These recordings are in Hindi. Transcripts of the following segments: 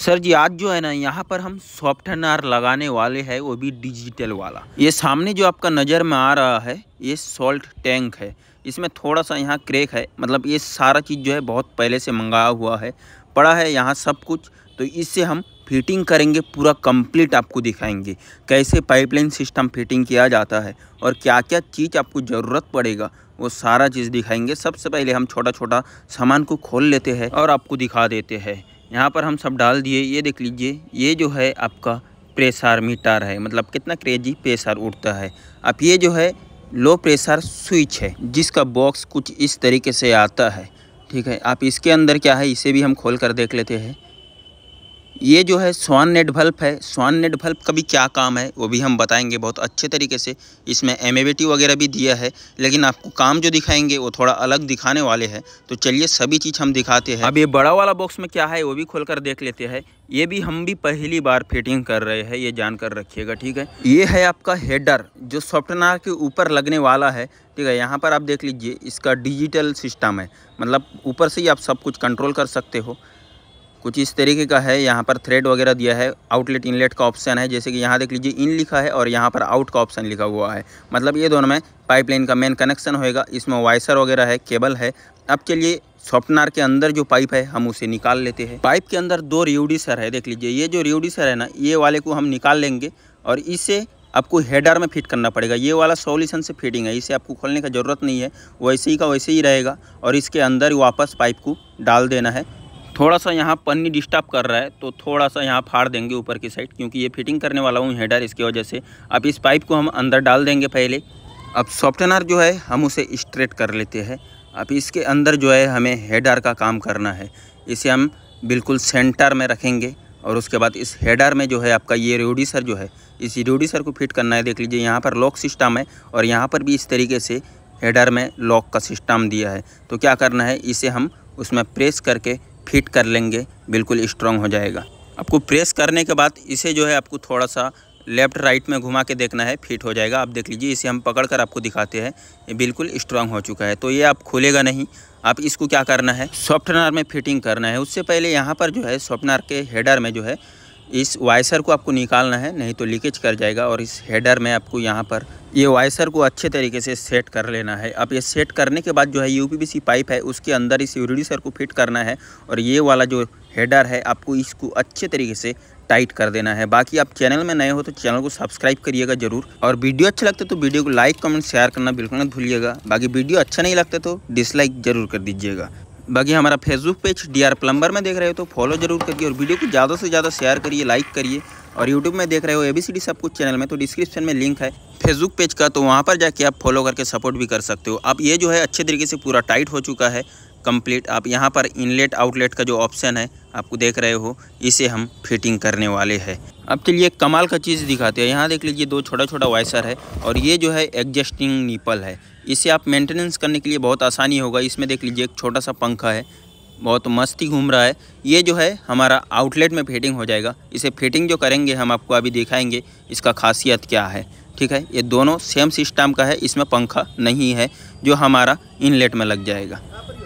सर जी आज जो है ना यहाँ पर हम सॉफ्टनर लगाने वाले हैं वो भी डिजिटल वाला ये सामने जो आपका नज़र में आ रहा है ये सॉल्ट टैंक है इसमें थोड़ा सा यहाँ क्रेक है मतलब ये सारा चीज़ जो है बहुत पहले से मंगाया हुआ है पड़ा है यहाँ सब कुछ तो इससे हम फिटिंग करेंगे पूरा कंप्लीट आपको दिखाएंगे कैसे पाइपलाइन सिस्टम फिटिंग किया जाता है और क्या क्या चीज़ आपको ज़रूरत पड़ेगा वो सारा चीज़ दिखाएंगे सबसे पहले हम छोटा छोटा सामान को खोल लेते हैं और आपको दिखा देते हैं यहाँ पर हम सब डाल दिए ये देख लीजिए ये जो है आपका प्रेशर मीटर है मतलब कितना क्रेजी प्रेशर उठता है अब ये जो है लो प्रेशर स्विच है जिसका बॉक्स कुछ इस तरीके से आता है ठीक है आप इसके अंदर क्या है इसे भी हम खोल कर देख लेते हैं ये जो है स्वान नेट बल्ब है स्वान नेट बल्ब का भी क्या काम है वो भी हम बताएंगे बहुत अच्छे तरीके से इसमें एम वगैरह भी दिया है लेकिन आपको काम जो दिखाएंगे वो थोड़ा अलग दिखाने वाले हैं तो चलिए सभी चीज़ हम दिखाते हैं अब ये बड़ा वाला बॉक्स में क्या है वो भी कर देख लेते हैं ये भी हम भी पहली बार फिटिंग कर रहे हैं ये जानकर रखिएगा ठीक है ये है आपका हेडर जो सॉफ्टनार के ऊपर लगने वाला है ठीक है यहाँ पर आप देख लीजिए इसका डिजिटल सिस्टम है मतलब ऊपर से ही आप सब कुछ कंट्रोल कर सकते हो कुछ इस तरीके का है यहाँ पर थ्रेड वगैरह दिया है आउटलेट इनलेट का ऑप्शन है जैसे कि यहाँ देख लीजिए इन लिखा है और यहाँ पर आउट का ऑप्शन लिखा हुआ है मतलब ये दोनों में पाइपलाइन का मेन कनेक्शन होएगा इसमें वाइसर वगैरह है केबल है अब चलिए सॉफ्टनार के अंदर जो पाइप है हम उसे निकाल लेते हैं पाइप के अंदर दो रियोडीसर है देख लीजिए ये जो रियोडिसर है ना ये वाले को हम निकाल लेंगे और इसे आपको हेडर में फिट करना पड़ेगा ये वाला सॉल्यूशन से फिटिंग है इसे आपको खोलने का ज़रूरत नहीं है वैसे ही का वैसे ही रहेगा और इसके अंदर वापस पाइप को डाल देना है थोड़ा सा यहाँ पन्नी डिस्टर्ब कर रहा है तो थोड़ा सा यहाँ फाड़ देंगे ऊपर की साइड क्योंकि ये फिटिंग करने वाला हूँ हेडर इसकी वजह से अब इस पाइप को हम अंदर डाल देंगे पहले अब सॉफ्टनर जो है हम उसे स्ट्रेट कर लेते हैं अब इसके अंदर जो है हमें हेडर का काम करना है इसे हम बिल्कुल सेंटर में रखेंगे और उसके बाद इस हेडर में जो है आपका ये रेडिसर जो है इस रेडिसर को फिट करना है देख लीजिए यहाँ पर लॉक सिस्टम है और यहाँ पर भी इस तरीके से हेडर में लॉक का सिस्टम दिया है तो क्या करना है इसे हम उसमें प्रेस करके फिट कर लेंगे बिल्कुल स्ट्रॉन्ग हो जाएगा आपको प्रेस करने के बाद इसे जो है आपको थोड़ा सा लेफ़्ट राइट में घुमा के देखना है फिट हो जाएगा आप देख लीजिए इसे हम पकड़ कर आपको दिखाते हैं ये बिल्कुल स्ट्रांग हो चुका है तो ये आप खोलेगा नहीं आप इसको क्या करना है सॉफ्टनर में फिटिंग करना है उससे पहले यहाँ पर जो है सॉफ्टनर के हेडर में जो है इस वाइसर को आपको निकालना है नहीं तो लीकेज कर जाएगा और इस हेडर में आपको यहाँ पर ये वायसर को अच्छे तरीके से सेट कर लेना है अब ये सेट करने के बाद जो है यूपीबीसी पाइप है उसके अंदर इस यूरिडिसर को फिट करना है और ये वाला जो हेडर है आपको इसको अच्छे तरीके से टाइट कर देना है बाकी आप चैनल में नए हो तो चैनल को सब्सक्राइब करिएगा जरूर और वीडियो अच्छा लगता है तो वीडियो को लाइक कमेंट शेयर करना बिल्कुल मत भूलिएगा बाकी वीडियो अच्छा नहीं लगता तो डिसलाइक जरूर कर दीजिएगा बाकी हमारा Facebook page D R plumber में देख रहे हो तो फॉलो जरूर करिए और वीडियो को ज़्यादा से ज़्यादा शेयर करिए लाइक करिए और यूट्यूब में देख रहे हो ए बी सी डी सब कुछ चैनल में तो डिस्क्रिप्शन में लिंक है फेसबुक पेज का तो वहाँ पर जाके आप फॉलो करके सपोर्ट भी कर सकते हो अब ये जो है अच्छे तरीके से पूरा टाइट हो चुका है कम्प्लीट आप यहाँ पर इनलेट आउटलेट का जो ऑप्शन है आपको देख रहे हो इसे हम फिटिंग करने वाले हैं अब चलिए कमाल का चीज़ दिखाते हैं यहाँ देख लीजिए दो छोटा छोटा वाइसर है और ये जो है एग्जस्टिंग नीपल है इसे आप मेंटेनेंस करने के लिए बहुत आसानी होगा इसमें देख लीजिए एक छोटा सा पंखा है बहुत मस्ती घूम रहा है ये जो है हमारा आउटलेट में फिटिंग हो जाएगा इसे फिटिंग जो करेंगे हम आपको अभी दिखाएंगे इसका खासियत क्या है ठीक है ये दोनों सेम सिस्टम का है इसमें पंखा नहीं है जो हमारा इनलेट में लग जाएगा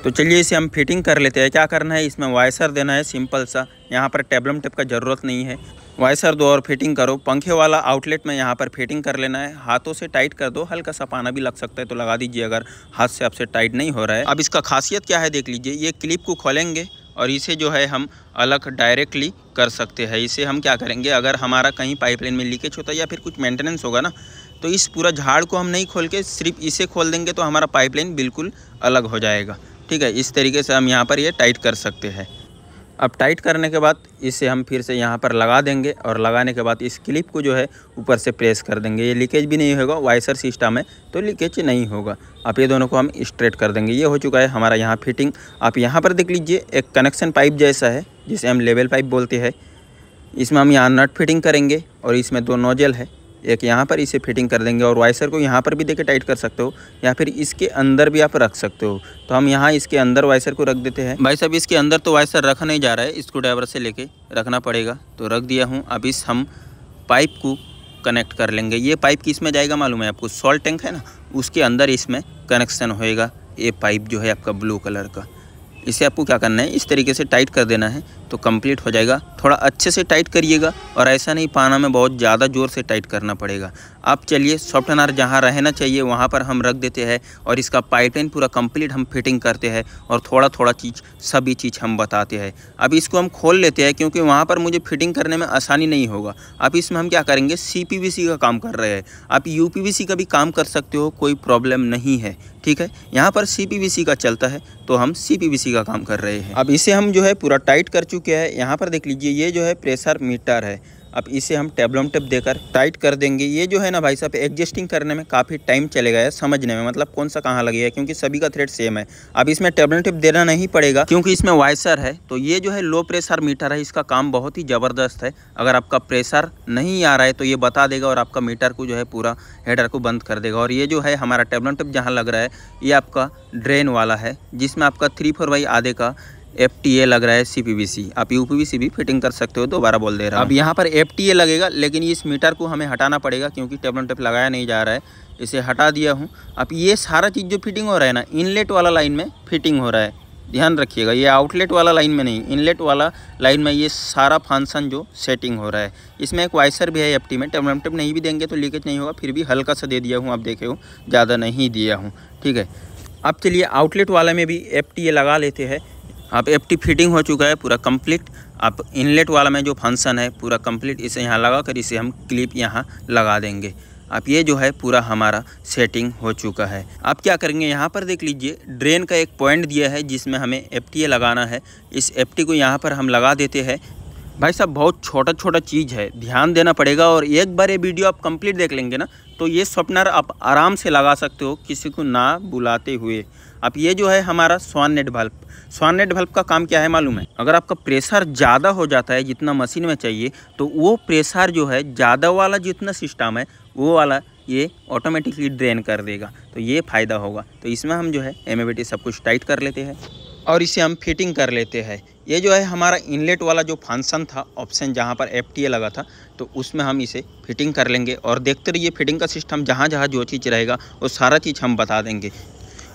तो चलिए इसे हम फिटिंग कर लेते हैं क्या करना है इसमें वायसर देना है सिंपल सा यहाँ पर टेबलम टेप का ज़रूरत नहीं है वायसर दो और फिटिंग करो पंखे वाला आउटलेट में यहाँ पर फिटिंग कर लेना है हाथों से टाइट कर दो हल्का सा पाना भी लग सकता है तो लगा दीजिए अगर हाथ से आपसे टाइट नहीं हो रहा है अब इसका खासियत क्या है देख लीजिए ये क्लिप को खोलेंगे और इसे जो है हम अलग डायरेक्टली कर सकते हैं इसे हम क्या करेंगे अगर हमारा कहीं पाइपलाइन में लीकेज होता है या फिर कुछ मेंटेनेंस होगा ना तो इस पूरा झाड़ को हम नहीं खोल के सिर्फ इसे खोल देंगे तो हमारा पाइपलाइन बिल्कुल अलग हो जाएगा ठीक है इस तरीके से हम यहाँ पर ये टाइट कर सकते हैं अब टाइट करने के बाद इसे हम फिर से यहाँ पर लगा देंगे और लगाने के बाद इस क्लिप को जो है ऊपर से प्रेस कर देंगे ये लीकेज भी नहीं होगा वाइसर सिस्टम है तो लीकेज नहीं होगा आप ये दोनों को हम स्ट्रेट कर देंगे ये हो चुका है हमारा यहाँ फिटिंग आप यहाँ पर देख लीजिए एक कनेक्शन पाइप जैसा है जिसे हम लेवल पाइप बोलते हैं इसमें हम यहाँ नट फिटिंग करेंगे और इसमें दो नोजल है एक यहाँ पर इसे फिटिंग कर देंगे और वाइसर को यहाँ पर भी देखे टाइट कर सकते हो या फिर इसके अंदर भी आप रख सकते हो तो हम यहाँ इसके अंदर वाइसर को रख देते हैं भाई साहब इसके अंदर तो वाइसर रखा नहीं जा रहा है इसको ड्राइवर से लेके रखना पड़ेगा तो रख दिया हूँ अब इस हम पाइप को कनेक्ट कर लेंगे ये पाइप किस में जाएगा मालूम है आपको सॉल्ट टैंक है ना उसके अंदर इसमें कनेक्शन होएगा ये पाइप जो है आपका ब्लू कलर का इसे आपको क्या करना है इस तरीके से टाइट कर देना है तो कंप्लीट हो जाएगा थोड़ा अच्छे से टाइट करिएगा और ऐसा नहीं पाना में बहुत ज़्यादा ज़ोर से टाइट करना पड़ेगा आप चलिए सॉफ्ट अनार जहाँ रहना चाहिए वहाँ पर हम रख देते हैं और इसका पाइपलाइन पूरा कंप्लीट हम फिटिंग करते हैं और थोड़ा थोड़ा चीज़ सभी चीज़ हम बताते हैं अब इसको हम खोल लेते हैं क्योंकि वहाँ पर मुझे फिटिंग करने में आसानी नहीं होगा अब इसमें हम क्या करेंगे सी का काम कर रहे हैं आप यू का भी काम कर सकते हो कोई प्रॉब्लम नहीं है ठीक है यहाँ पर सी का चलता है तो हम सी उसी का काम कर रहे हैं अब इसे हम जो है पूरा टाइट कर चुके हैं यहाँ पर देख लीजिए ये जो है प्रेशर मीटर है अब इसे हम टेबलम टेप देकर टाइट कर देंगे ये जो है ना भाई साहब एडजस्टिंग करने में काफ़ी टाइम चलेगा है समझने में मतलब कौन सा कहाँ लगेगा क्योंकि सभी का थ्रेड सेम है अब इसमें टेबलम टेप देना नहीं पड़ेगा क्योंकि इसमें वाइसर है तो ये जो है लो प्रेशर मीटर है इसका काम बहुत ही ज़बरदस्त है अगर आपका प्रेशर नहीं आ रहा है तो ये बता देगा और आपका मीटर को जो है पूरा हेडर को बंद कर देगा और ये जो है हमारा टेबलम टेप जहाँ लग रहा है ये आपका ड्रेन वाला है जिसमें आपका थ्री फोर बाई आधे का एफ टी ए लग रहा है सी पी बी सी आप यू पी बी सी भी फिटिंग कर सकते हो दोबारा बोल दे रहा हूँ अब यहाँ पर एफ टी ए लगेगा लेकिन इस मीटर को हमें हटाना पड़ेगा क्योंकि टेप टेप लगाया नहीं जा रहा है इसे हटा दिया हूँ अब ये सारा चीज़ जो फिटिंग हो रहा है ना इनलेट वाला लाइन में फिटिंग हो रहा है ध्यान रखिएगा ये आउटलेट वाला लाइन में नहीं इनलेट वाला लाइन में ये सारा फंक्शन जो सेटिंग हो रहा है इसमें एक वाइसर भी है एफ में टेप टेप नहीं भी देंगे तो लीकेज नहीं होगा फिर भी हल्का सा दे दिया हूँ आप देखे हो ज़्यादा नहीं दिया हूँ ठीक है अब चलिए आउटलेट वाला में भी एफ लगा लेते हैं आप एफ फिटिंग हो चुका है पूरा कंप्लीट आप इनलेट वाला में जो फंक्शन है पूरा कंप्लीट इसे यहाँ लगा कर इसे हम क्लिप यहाँ लगा देंगे आप ये जो है पूरा हमारा सेटिंग हो चुका है आप क्या करेंगे यहाँ पर देख लीजिए ड्रेन का एक पॉइंट दिया है जिसमें हमें एफ लगाना है इस एफ को यहाँ पर हम लगा देते हैं भाई साहब बहुत छोटा छोटा चीज़ है ध्यान देना पड़ेगा और एक बार ये वीडियो आप कंप्लीट देख लेंगे ना तो ये सॉफ्टनर आप आराम से लगा सकते हो किसी को ना बुलाते हुए अब ये जो है हमारा स्वान नेट बल्ब स्वान नेट बल्ब का काम क्या है मालूम है अगर आपका प्रेशर ज़्यादा हो जाता है जितना मशीन में चाहिए तो वो प्रेशर जो है ज़्यादा वाला जितना सिस्टम है वो वाला ये ऑटोमेटिकली ड्रेन कर देगा तो ये फ़ायदा होगा तो इसमें हम जो है एम सब कुछ टाइट कर लेते हैं और इसे हम फिटिंग कर लेते हैं ये जो है हमारा इनलेट वाला जो फंक्शन था ऑप्शन जहाँ पर एफ लगा था तो उसमें हम इसे फिटिंग कर लेंगे और देखते रहिए फिटिंग का सिस्टम जहाँ जहाँ जो चीज़ रहेगा वो सारा चीज़ हम बता देंगे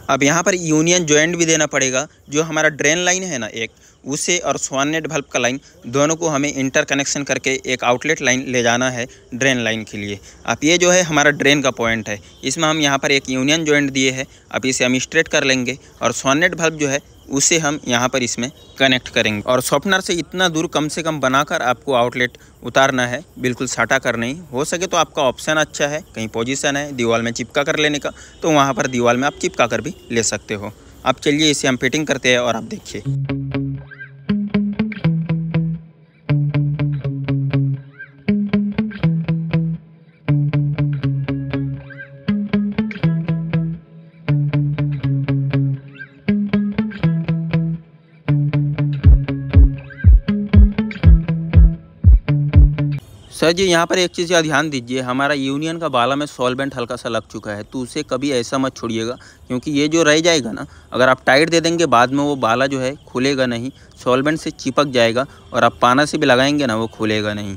अब यहाँ पर यूनियन ज्वाइंट भी देना पड़ेगा जो हमारा ड्रेन लाइन है ना एक उसे और स्वानेट बल्ब का लाइन दोनों को हमें इंटर कनेक्शन करके एक आउटलेट लाइन ले जाना है ड्रेन लाइन के लिए अब ये जो है हमारा ड्रेन का पॉइंट है इसमें हम यहाँ पर एक यूनियन ज्वाइंट दिए है अब इसे हम स्ट्रेट कर लेंगे और स्वानेट बल्ब जो है उसे हम यहाँ पर इसमें कनेक्ट करेंगे और सॉफ्टनर से इतना दूर कम से कम बनाकर आपको आउटलेट उतारना है बिल्कुल साटा कर नहीं हो सके तो आपका ऑप्शन अच्छा है कहीं पोजीशन है दीवार में चिपका कर लेने का तो वहाँ पर दीवार में आप चिपका कर भी ले सकते हो आप चलिए इसे हम फिटिंग करते हैं और आप देखिए सर जी यहाँ पर एक चीज़ का ध्यान दीजिए हमारा यूनियन का बाला में सॉल्वेंट हल्का सा लग चुका है तो उसे कभी ऐसा मत छोड़िएगा क्योंकि ये जो रह जाएगा ना अगर आप टाइट दे देंगे बाद में वो बाला जो है खुलेगा नहीं सॉल्वेंट से चिपक जाएगा और आप पाना से भी लगाएंगे ना वो खुलेगा नहीं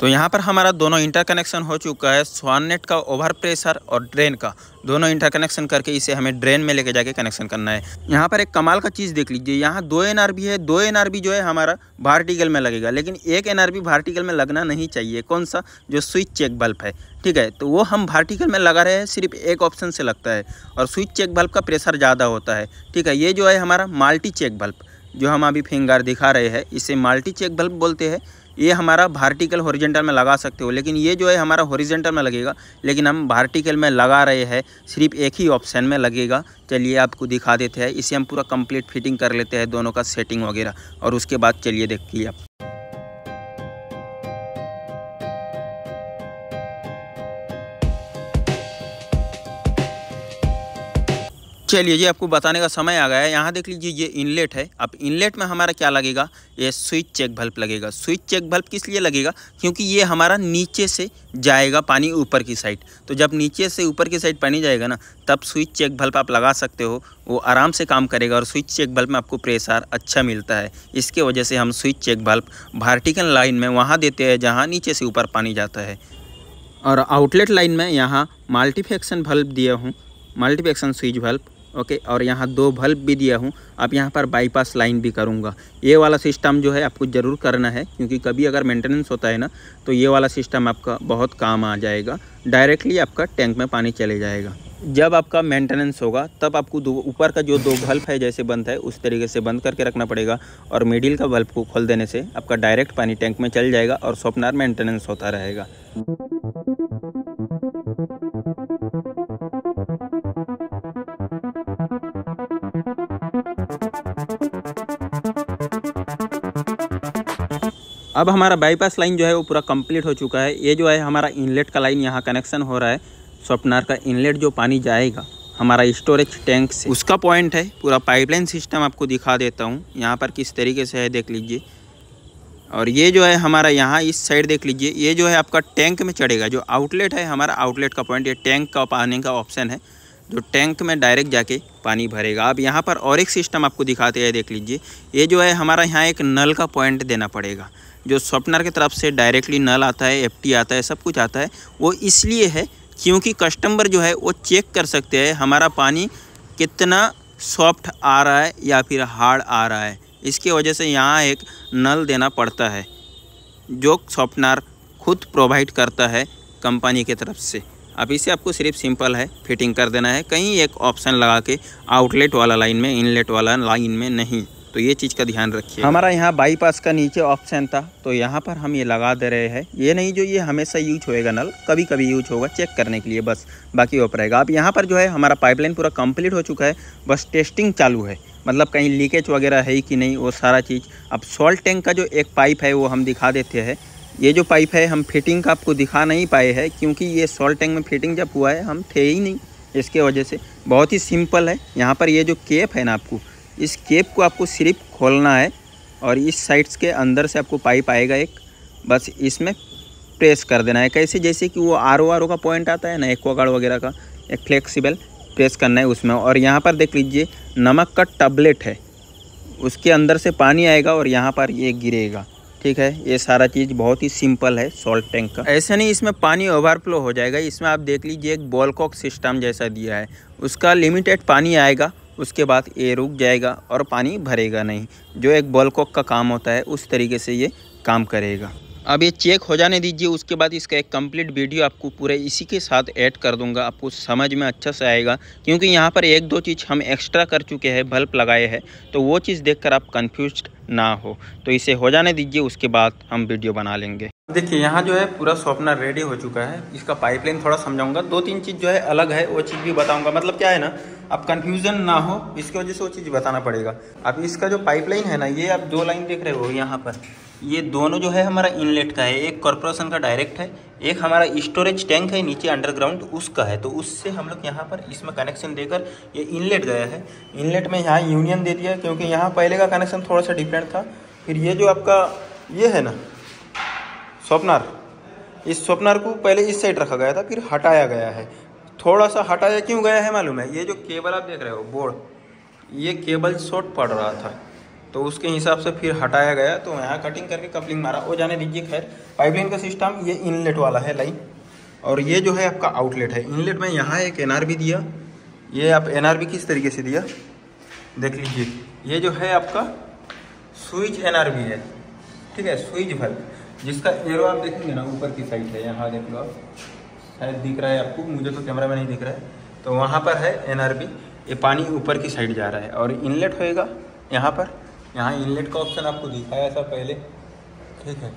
तो यहाँ पर हमारा दोनों इंटरकनेक्शन हो चुका है स्वाननेट का ओवर प्रेशर और ड्रेन का दोनों इंटरकनेक्शन करके इसे हमें ड्रेन में लेके जाके कनेक्शन करना है यहाँ पर एक कमाल का चीज़ देख लीजिए यहाँ दो एन है दो एन जो है हमारा भार्टिकल में लगेगा लेकिन एक एन भार्टिकल में लगना नहीं चाहिए कौन सा जो स्विच चेक बल्ब है ठीक है तो वो हम भार्टिकल में लगा रहे हैं सिर्फ एक ऑप्शन से लगता है और स्विच चेक बल्ब का प्रेशर ज़्यादा होता है ठीक है ये जो है हमारा माल्टी चेक बल्ब जो हम अभी फिंगर दिखा रहे हैं इसे माल्टी चेक बल्ब बोलते हैं ये हमारा भार्टिकल हॉरिजेंटल में लगा सकते हो लेकिन ये जो है हमारा हॉरिजेंटल में लगेगा लेकिन हम भार्टिकल में लगा रहे हैं सिर्फ एक ही ऑप्शन में लगेगा चलिए आपको दिखा देते हैं इसे हम पूरा कंप्लीट फिटिंग कर लेते हैं दोनों का सेटिंग वगैरह और उसके बाद चलिए देखिए आप चलिए ये आपको बताने का समय आ गया है यहाँ देख लीजिए ये इनलेट है अब इनलेट में हमारा क्या लगेगा ये स्विच चेक बल्ब लगेगा स्विच चेक बल्ब किस लिए लगेगा क्योंकि ये हमारा नीचे से जाएगा पानी ऊपर की साइड तो जब नीचे से ऊपर की साइड पानी जाएगा ना तब स्विच चेक बल्ब आप लगा सकते हो वो आराम से काम करेगा और स्विच चेक बल्ब में आपको प्रेसार अच्छा मिलता है इसके वजह से हम स्विच चेक बल्ब भार्टिकल लाइन में वहाँ देते हैं जहाँ नीचे से ऊपर पानी जाता है और आउटलेट लाइन में यहाँ मल्टीफेक्शन बल्ब दिया हूँ मल्टीफेक्शन स्विच बल्ब ओके और यहाँ दो बल्ब भी दिया हूँ आप यहाँ पर बाईपास लाइन भी करूँगा ये वाला सिस्टम जो है आपको ज़रूर करना है क्योंकि कभी अगर मेंटेनेंस होता है ना तो ये वाला सिस्टम आपका बहुत काम आ जाएगा डायरेक्टली आपका टैंक में पानी चले जाएगा जब आपका मेंटेनेंस होगा तब आपको दो ऊपर का जो दो बल्ब है जैसे बंद है उस तरीके से बंद करके रखना पड़ेगा और मिडिल का बल्ब को खोल देने से आपका डायरेक्ट पानी टैंक में चल जाएगा और सोपनार मेंटेनेंस होता रहेगा अब हमारा बाईपास लाइन जो है वो पूरा कंप्लीट हो चुका है ये जो है हमारा इनलेट का लाइन यहाँ कनेक्शन हो रहा है स्वप्नार का इनलेट जो पानी जाएगा हमारा स्टोरेज टैंक से उसका पॉइंट है पूरा पाइपलाइन सिस्टम आपको दिखा देता हूँ यहाँ पर किस तरीके से है देख लीजिए और ये जो है हमारा यहाँ इस साइड देख लीजिए ये जो है आपका टैंक में चढ़ेगा जो आउटलेट है हमारा आउटलेट का पॉइंट ये टैंक का पानी का ऑप्शन है जो टैंक में डायरेक्ट जाके पानी भरेगा अब यहाँ पर और एक सिस्टम आपको दिखाते हैं देख लीजिए ये जो है हमारा यहाँ एक नल का पॉइंट देना पड़ेगा जो स्वप्नर की तरफ से डायरेक्टली नल आता है एफटी आता है सब कुछ आता है वो इसलिए है क्योंकि कस्टमर जो है वो चेक कर सकते हैं हमारा पानी कितना सॉफ्ट आ रहा है या फिर हार्ड आ रहा है इसकी वजह से यहाँ एक नल देना पड़ता है जो सॉफ्टनर खुद प्रोवाइड करता है कंपनी की तरफ से अब इसे आपको सिर्फ सिंपल है फिटिंग कर देना है कहीं एक ऑप्शन लगा के आउटलेट वाला लाइन में इनलेट वाला लाइन में नहीं तो ये चीज़ का ध्यान रखिए हमारा यहाँ बाईपास का नीचे ऑप्शन था तो यहाँ पर हम ये लगा दे रहे हैं ये नहीं जो ये हमेशा यूज होएगा नल कभी कभी यूज होगा चेक करने के लिए बस बाकी ओप रहेगा अब यहाँ पर जो है हमारा पाइपलाइन पूरा कंप्लीट हो चुका है बस टेस्टिंग चालू है मतलब कहीं लीकेज वगैरह है कि नहीं वो सारा चीज़ अब सॉल्ट टैंक का जो एक पाइप है वो हम दिखा देते हैं ये जो पाइप है हम फिटिंग का आपको दिखा नहीं पाए हैं क्योंकि ये सॉल्ट टैंक में फिटिंग जब हुआ है हम थे ही नहीं इसके वजह से बहुत ही सिंपल है यहाँ पर ये जो केप है ना आपको इस केप को आपको सिर्फ खोलना है और इस साइड्स के अंदर से आपको पाइप आएगा एक बस इसमें प्रेस कर देना है कैसे जैसे कि वो आर ओ आर ओ का पॉइंट आता है ना एक्वागार्ड वगैरह का एक फ्लेक्सीबल प्रेस करना है उसमें और यहाँ पर देख लीजिए नमक का टबलेट है उसके अंदर से पानी आएगा और यहाँ पर ये गिरेगा ठीक है ये सारा चीज़ बहुत ही सिंपल है सॉल्ट टैंक का ऐसे नहीं इसमें पानी ओवरफ्लो हो जाएगा इसमें आप देख लीजिए एक बॉलकॉक सिस्टम जैसा दिया है उसका लिमिटेड पानी आएगा उसके बाद ये रुक जाएगा और पानी भरेगा नहीं जो एक बॉलकॉक का काम होता है उस तरीके से ये काम करेगा अब ये चेक हो जाने दीजिए उसके बाद इसका एक कंप्लीट वीडियो आपको पूरे इसी के साथ ऐड कर दूंगा आपको समझ में अच्छा से आएगा क्योंकि यहाँ पर एक दो चीज़ हम एक्स्ट्रा कर चुके हैं बल्ब लगाए हैं तो वो चीज़ देखकर आप कंफ्यूज ना हो तो इसे हो जाने दीजिए उसके बाद हम वीडियो बना लेंगे देखिए यहाँ जो है पूरा सॉफ्टनर रेडी हो चुका है इसका पाइपलाइन थोड़ा समझाऊंगा दो तीन चीज़ जो है अलग है वो चीज़ भी बताऊंगा मतलब क्या है ना आप कंफ्यूजन ना हो इसकी वजह से वो चीज़ बताना पड़ेगा अब इसका जो पाइपलाइन है ना ये आप दो लाइन देख रहे हो यहाँ पर ये दोनों जो है हमारा इनलेट का है एक कॉरपोरेशन का डायरेक्ट है एक हमारा स्टोरेज टैंक है नीचे अंडरग्राउंड उसका है तो उससे हम लोग यहाँ पर इसमें कनेक्शन देकर ये इनलेट गया है इनलेट में यहाँ यूनियन दे दिया क्योंकि यहाँ पहले का कनेक्शन थोड़ा सा डिफरेंट था फिर ये जो आपका ये है ना स्वप्नर इस स्वप्नर को पहले इस साइड रखा गया था फिर हटाया गया है थोड़ा सा हटाया क्यों गया है मालूम है ये जो केबल आप देख रहे हो बोर्ड ये केबल शॉर्ट पड़ रहा था तो उसके हिसाब से फिर हटाया गया तो यहाँ कटिंग करके कपलिंग मारा वो जाने दीजिए खैर पाइपलाइन का सिस्टम ये इनलेट वाला है लाइन और ये जो है आपका आउटलेट है इनलेट में यहाँ एक एन दिया ये आप एन किस तरीके से दिया देख लीजिए ये जो है आपका स्विच एन है ठीक है स्विच भर जिसका एरो आप देखेंगे ना ऊपर की साइड है यहाँ देख लो आप शायद दिख रहा है आपको मुझे तो कैमरा में नहीं दिख रहा है तो वहाँ पर है एन ये पानी ऊपर की साइड जा रहा है और इनलेट होएगा यहाँ पर यहाँ इनलेट का ऑप्शन आपको दिखाया था पहले ठीक है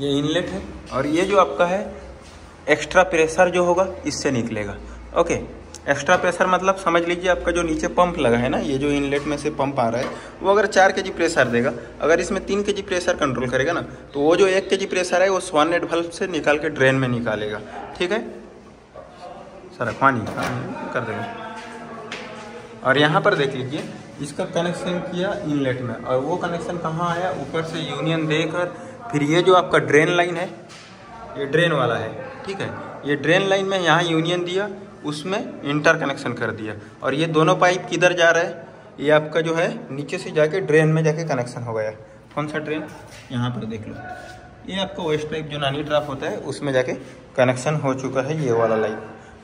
ये इनलेट है और ये जो आपका है एक्स्ट्रा प्रेशर जो होगा इससे निकलेगा ओके एक्स्ट्रा प्रेशर मतलब समझ लीजिए आपका जो नीचे पंप लगा है ना ये जो इनलेट में से पंप आ रहा है वो अगर चार के जी प्रेशर देगा अगर इसमें तीन के जी प्रेशर कंट्रोल करेगा ना तो वो जो एक के जी प्रेशर है वो स्वान नेट बल्ब से निकाल के ड्रेन में निकालेगा ठीक है सर पानी कर देगा और यहाँ पर देख लीजिए इसका कनेक्शन किया इनलेट में और वो कनेक्शन कहाँ आया ऊपर से यूनियन देकर फिर ये जो आपका ड्रेन लाइन है ये ड्रेन वाला है ठीक है ये ड्रेन लाइन में यहाँ यूनियन दिया उसमें इंटर कनेक्शन कर दिया और ये दोनों पाइप किधर जा रहा है ये आपका जो है नीचे से जाके ड्रेन में जाके कनेक्शन हो गया कौन सा ड्रेन यहाँ पर देख लो ये आपका वेस्ट पाइप जो नानी ट्राफ होता है उसमें जाके कनेक्शन हो चुका है ये वाला लाइन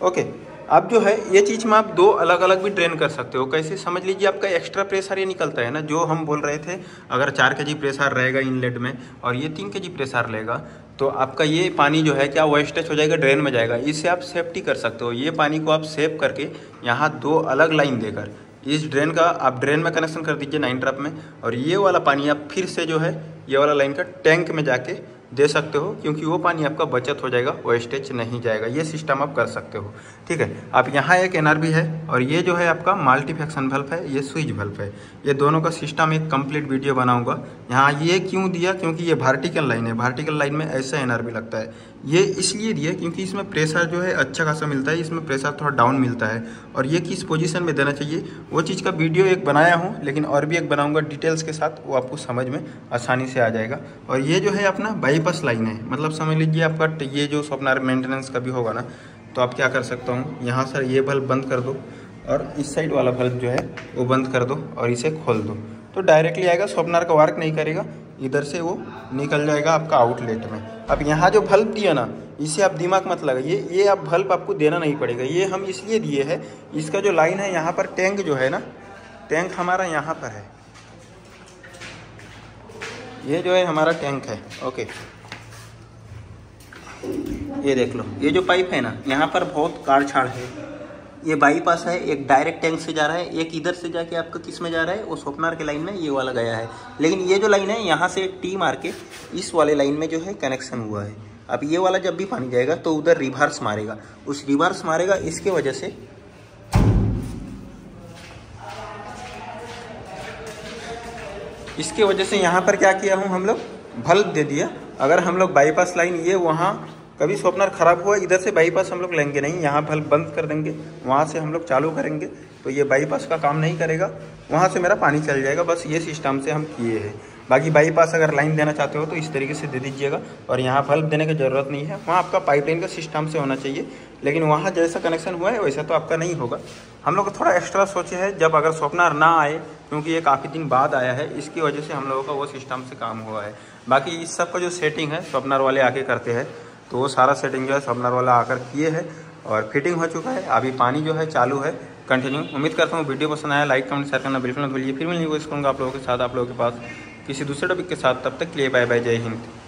ओके आप जो है ये चीज़ में आप दो अलग अलग भी ट्रेन कर सकते हो कैसे समझ लीजिए आपका एक्स्ट्रा प्रेशर ये निकलता है ना जो हम बोल रहे थे अगर चार के जी प्रेशर रहेगा इनलेट में और ये तीन के जी प्रेशर रहेगा तो आपका ये पानी जो है क्या वेस्टेज हो जाएगा ड्रेन में जाएगा इससे आप सेफ्टी कर सकते हो ये पानी को आप सेव करके यहाँ दो अलग लाइन देकर इस ड्रेन का आप ड्रेन में कनेक्शन कर दीजिए नाइन ट्रप में और ये वाला पानी आप फिर से जो है ये वाला लाइन का टैंक में जाके दे सकते हो क्योंकि वो पानी आपका बचत हो जाएगा वेस्टेज नहीं जाएगा ये सिस्टम आप कर सकते हो ठीक है आप यहाँ एक एनआरबी है और ये जो है आपका मल्टीफेक्शन बल्ब है ये स्विच बल्ब है ये दोनों का सिस्टम एक कंप्लीट वीडियो बनाऊंगा यहाँ ये क्यों दिया क्योंकि ये वर्टिकल लाइन है वर्टिकल लाइन में ऐसा एन लगता है ये इसलिए दिया क्योंकि इसमें प्रेशर जो है अच्छा खासा मिलता है इसमें प्रेशर थोड़ा डाउन मिलता है और ये किस पोजीशन में देना चाहिए वो चीज़ का वीडियो एक बनाया हूँ लेकिन और भी एक बनाऊँगा डिटेल्स के साथ वो आपको समझ में आसानी से आ जाएगा और ये जो है अपना बाईपास लाइन है मतलब समझ लीजिए आपका ये जो सॉफ्टनार मेंटेनेंस का भी होगा ना तो आप क्या कर सकता हूँ यहाँ सर ये बल्ब बंद कर दो और इस साइड वाला बल्ब जो है वो बंद कर दो और इसे खोल दो तो डायरेक्टली आएगा सपनार का वर्क नहीं करेगा इधर से वो निकल जाएगा आपका आउटलेट में अब यहाँ जो बल्ब दिया ना इसे आप दिमाग मत लगाइए ये, ये आप भल्ब आपको देना नहीं पड़ेगा ये हम इसलिए दिए है इसका जो लाइन है यहाँ पर टैंक जो है ना टैंक हमारा यहाँ पर है ये जो है हमारा टैंक है ओके ये देख लो ये जो पाइप है ना यहाँ पर बहुत काड़ छाड़ है ये बाईपास है एक डायरेक्ट टैंक से जा रहा है एक इधर से जाके आपका किस में जा रहा है वो सोपनार के लाइन में ये वाला गया है लेकिन ये जो लाइन है यहाँ से एक टी मार के इस वाले लाइन में जो है कनेक्शन हुआ है अब ये वाला जब भी पानी जाएगा तो उधर रिवर्स मारेगा उस रिवर्स मारेगा इसके वजह से इसके वजह से यहाँ पर क्या किया हूँ हम लोग भल्ब दे दिया अगर हम लोग बाईपास लाइन ये वहाँ कभी स्वप्नर ख़राब हुआ इधर से बाईपास हम लोग लेंगे नहीं यहाँ पर बंद कर देंगे वहाँ से हम लोग चालू करेंगे तो ये बाईपास का काम नहीं करेगा वहाँ से मेरा पानी चल जाएगा बस ये सिस्टम से हम किए हैं बाकी बाईपास अगर लाइन देना चाहते हो तो इस तरीके से दे दीजिएगा और यहाँ बल्ब देने की ज़रूरत नहीं है वहाँ आपका पाइपलाइन का सिस्टम से होना चाहिए लेकिन वहाँ जैसा कनेक्शन हुआ है वैसा तो आपका नहीं होगा हम लोग थोड़ा एक्स्ट्रा सोचे है जब अगर स्वप्नर ना आए क्योंकि ये काफ़ी दिन बाद आया है इसकी वजह से हम लोगों का वो सिस्टम से काम हुआ है बाकी इस सब का जो सेटिंग है स्वप्नार वाले आके करते हैं तो वो सारा सेटिंग जो है सबनर वाला आकर किए है और फिटिंग हो चुका है अभी पानी जो है चालू है कंटिन्यू उम्मीद करता हूँ वीडियो पसंद आया लाइक कमेंट शेयर करना बिल्कुल ना भूलिए फिर मैं नहीं कोशिश करूँगा आप लोगों के साथ आप लोगों के पास किसी दूसरे टॉपिक के साथ तब तक के लिए बाय बाय जय हिंद